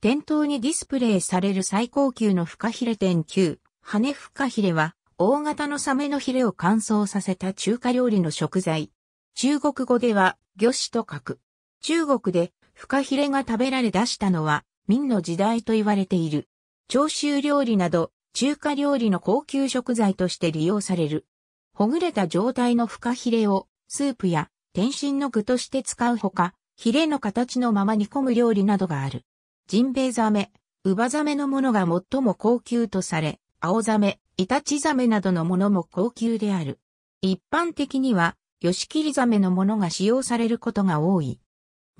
店頭にディスプレイされる最高級のフカヒレ店級、羽フカヒレは、大型のサメのヒレを乾燥させた中華料理の食材。中国語では、魚子と書く。中国で、フカヒレが食べられ出したのは、明の時代と言われている。長州料理など、中華料理の高級食材として利用される。ほぐれた状態のフカヒレを、スープや、天津の具として使うほか、ヒレの形のまま煮込む料理などがある。ジンベエザメ、ウバザメのものが最も高級とされ、アオザメ、イタチザメなどのものも高級である。一般的には、ヨシキリザメのものが使用されることが多い。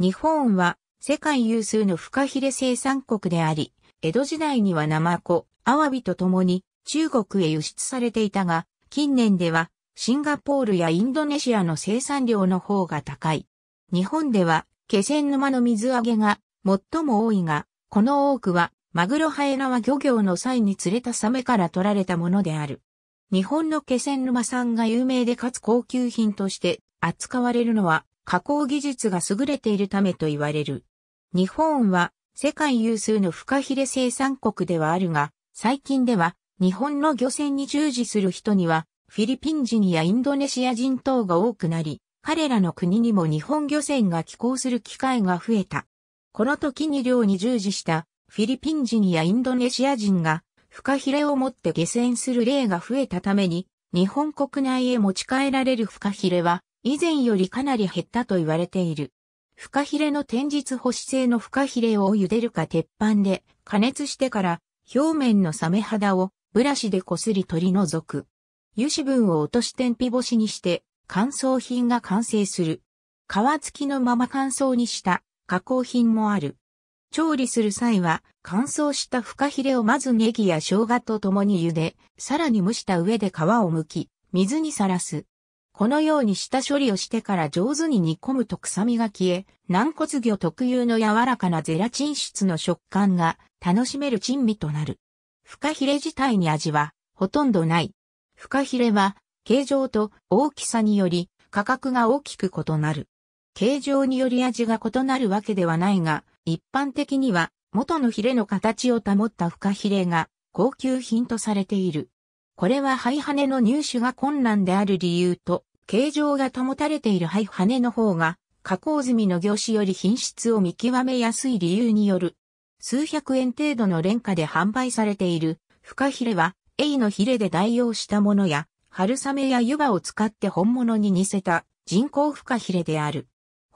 日本は世界有数のフカヒレ生産国であり、江戸時代にはナマコ、アワビと共に中国へ輸出されていたが、近年ではシンガポールやインドネシアの生産量の方が高い。日本では気仙沼の水揚げが最も多いが、この多くは、マグロハエラは漁業の際に釣れたサメから取られたものである。日本の気仙沼産が有名でかつ高級品として扱われるのは加工技術が優れているためと言われる。日本は世界有数のフカヒレ生産国ではあるが、最近では日本の漁船に従事する人にはフィリピン人やインドネシア人等が多くなり、彼らの国にも日本漁船が寄港する機会が増えた。この時に漁に従事したフィリピン人やインドネシア人がフカヒレを持って下船する例が増えたために日本国内へ持ち帰られるフカヒレは以前よりかなり減ったと言われている。フカヒレの天日保湿性のフカヒレを茹でるか鉄板で加熱してから表面のサメ肌をブラシでこすり取り除く。油脂分を落とし天日干しにして乾燥品が完成する。皮付きのまま乾燥にした加工品もある。調理する際は乾燥したフカヒレをまずネギや生姜と共に茹で、さらに蒸した上で皮を剥き、水にさらす。このように下処理をしてから上手に煮込むと臭みが消え、軟骨魚特有の柔らかなゼラチン質の食感が楽しめる珍味となる。フカヒレ自体に味はほとんどない。フカヒレは形状と大きさにより価格が大きく異なる。形状により味が異なるわけではないが、一般的には元のヒレの形を保ったフカヒレが高級品とされている。これは灰羽の入手が困難である理由と、形状が保たれている灰羽の方が、加工済みの業種より品質を見極めやすい理由による。数百円程度の廉価で販売されている、フカヒレは、エイのヒレで代用したものや、春雨や湯葉を使って本物に似せた人工フカヒレである。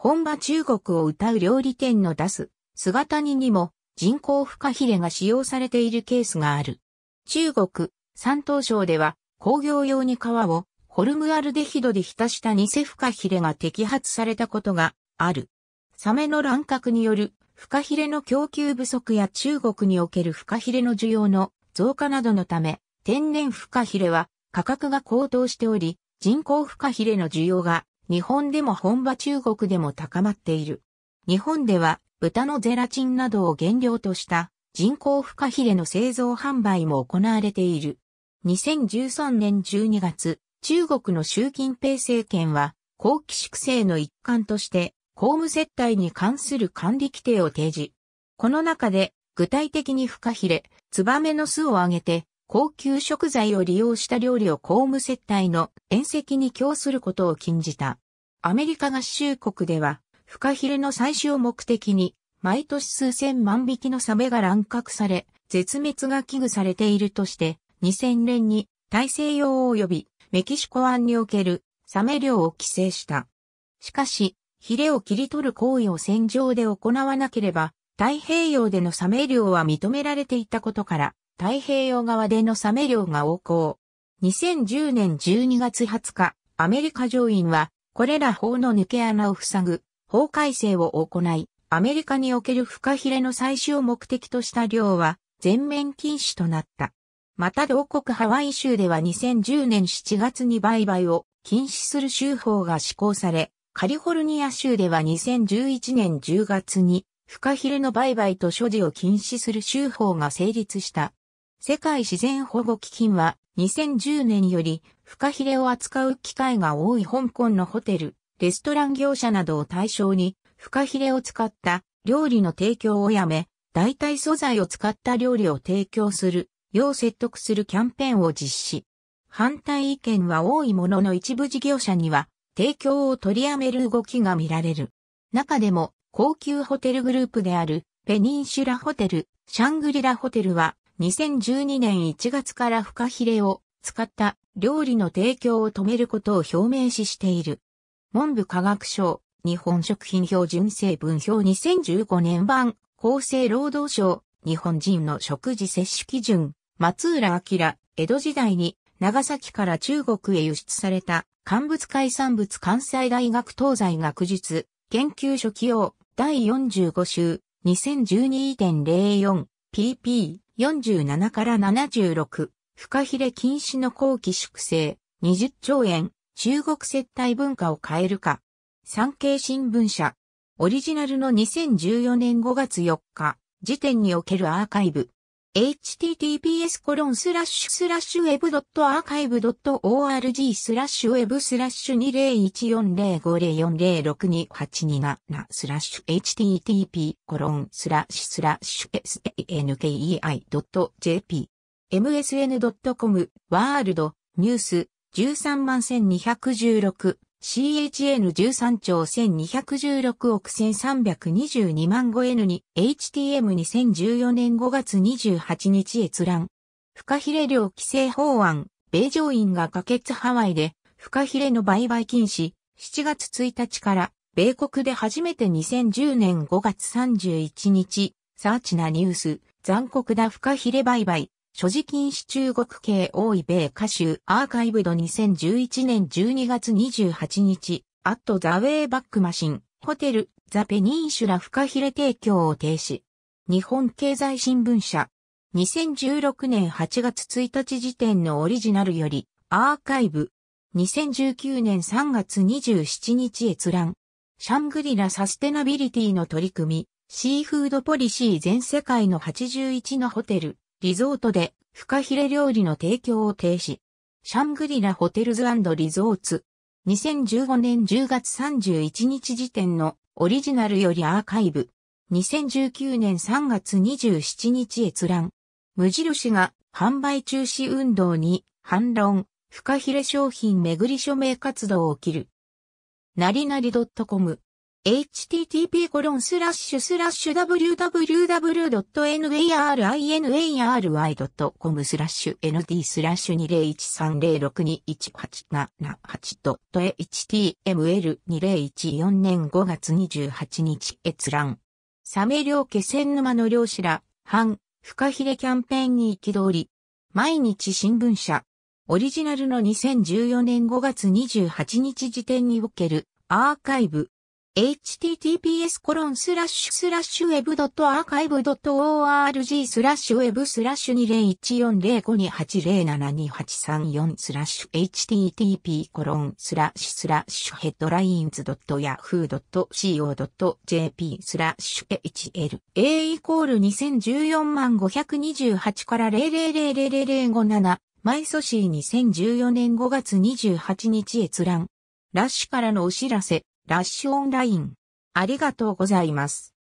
本場中国を歌う料理店の出す姿煮にも人工フカヒレが使用されているケースがある。中国、山東省では工業用に皮をホルムアルデヒドで浸した偽フカヒレが摘発されたことがある。サメの乱獲によるフカヒレの供給不足や中国におけるフカヒレの需要の増加などのため、天然フカヒレは価格が高騰しており、人工フカヒレの需要が日本でも本場中国でも高まっている。日本では豚のゼラチンなどを原料とした人工フカヒレの製造販売も行われている。2013年12月、中国の習近平政権は、後期粛清の一環として、公務接待に関する管理規定を提示。この中で、具体的にフカヒレ、ツバメの巣を挙げて、高級食材を利用した料理を公務接待の宴席に供することを禁じた。アメリカ合衆国では、フカヒレの採取を目的に、毎年数千万匹のサメが乱獲され、絶滅が危惧されているとして、2000年に大西洋及びメキシコ湾におけるサメ漁を規制した。しかし、ヒレを切り取る行為を戦場で行わなければ、太平洋でのサメ漁は認められていたことから、太平洋側でのサメ漁が横行。2010年12月20日、アメリカ上院は、これら法の抜け穴を塞ぐ、法改正を行い、アメリカにおけるフカヒレの採取を目的とした漁は、全面禁止となった。また同国ハワイ州では2010年7月に売買を禁止する州法が施行され、カリフォルニア州では2011年10月にフカヒレの売買と所持を禁止する州法が成立した。世界自然保護基金は2010年よりフカヒレを扱う機会が多い香港のホテル、レストラン業者などを対象にフカヒレを使った料理の提供をやめ、代替素材を使った料理を提供するよう説得するキャンペーンを実施。反対意見は多いものの一部事業者には提供を取りやめる動きが見られる。中でも高級ホテルグループであるペニンシュラホテル、シャングリラホテルは2012年1月からフカヒレを使った料理の提供を止めることを表明ししている。文部科学省日本食品標準成分表2015年版厚生労働省日本人の食事摂取基準松浦明江戸時代に長崎から中国へ輸出された乾物海産物関西大学東西学術研究所起用第45週 2012.04pp 47から76、フカヒレ禁止の後期粛清、20兆円、中国接待文化を変えるか。産経新聞社、オリジナルの2014年5月4日、時点におけるアーカイブ。https コロンスラッシュスラッシュ web.archive.org スラッシュ web スラッシュ20140504062827スラッシュ http コロンスラッシュスラッシュ sankei.jp msn.com ワールドニュース13万1216 CHN13 兆1216億1322万5 N に HTM2014 年5月28日閲覧。フカヒレ量規制法案、米上院が可決ハワイで、フカヒレの売買禁止、7月1日から、米国で初めて2010年5月31日、サーチなニュース、残酷なフカヒレ売買、所持禁止中国系大井米歌集アーカイブド2011年12月28日、アットザウェイバックマシン、ホテル、ザペニンシュラフカヒレ提供を停止。日本経済新聞社。2016年8月1日時点のオリジナルより、アーカイブ。2019年3月27日閲覧。シャングリラサステナビリティの取り組み、シーフードポリシー全世界の81のホテル。リゾートでフカヒレ料理の提供を停止。シャングリラホテルズリゾーツ。2015年10月31日時点のオリジナルよりアーカイブ。2019年3月27日閲覧。無印が販売中止運動に反論、フカヒレ商品巡り署名活動を切る。なりなり .com http コロンスラッシュスラッシュ w w w n a r i n a r y c o m スラッシュ nd スラッシュ 2013062188.html2014 年5月28日閲覧。サメ漁気仙沼の漁師ら、反、フカヒレキャンペーンに憤り、毎日新聞社。オリジナルの2014年5月28日時点におけるアーカイブ。https コロンスラッシュスラッシュ web.archive.org スラッシュ web スラッシュ20140528072834スラッシュ http コロンスラッシュ s ヘッドラインズ .yahoo.co.jp スラッシュ hlA イコール2014万528から0 0 0 0 0 0 5 7毎イソシー2014年5月28日閲覧ラッシュからのお知らせラッシュオンライン。ありがとうございます。